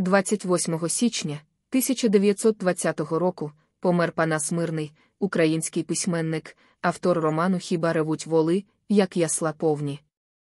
28 січня 1920 року помер Панас Мирний, український письменник, автор роману Хіба ревуть воли, як ясла повні.